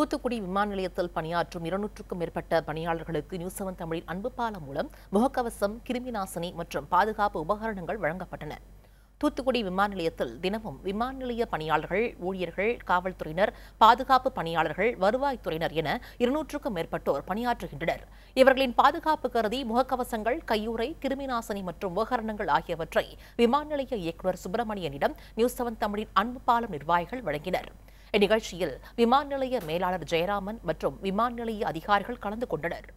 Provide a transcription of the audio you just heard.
தூத்துக்குடி விமான நிலையத்தில் பணியாற்றும் இருநூற்றுக்கும் மேற்பட்ட பணியாளர்களுக்கு நியூஸ் செவன் தமிழில் அன்பு மூலம் முகக்கவசம் கிருமி நாசினி மற்றும் பாதுகாப்பு உபகரணங்கள் வழங்கப்பட்டன தூத்துக்குடி விமான நிலையத்தில் தினமும் விமான நிலைய பணியாளர்கள் ஊழியர்கள் காவல்துறையினர் பாதுகாப்பு பணியாளர்கள் வருவாய்த்துறையினர் என இருநூற்றுக்கும் மேற்பட்டோர் பணியாற்றுகின்றனர் இவர்களின் பாதுகாப்பு கருதி முகக்கவசங்கள் கையுறை கிருமிநாசினி மற்றும் உபகரணங்கள் ஆகியவற்றை விமான நிலைய இயக்குநர் சுப்பிரமணியனிடம் நியூஸ் செவன் தமிழின் அன்பு பாலம் நிர்வாகிகள் வழங்கினர் இந்நிகழ்ச்சியில் விமான நிலைய மேலாளர் ஜெயராமன் மற்றும் விமான நிலைய அதிகாரிகள் கலந்து கொண்டனர்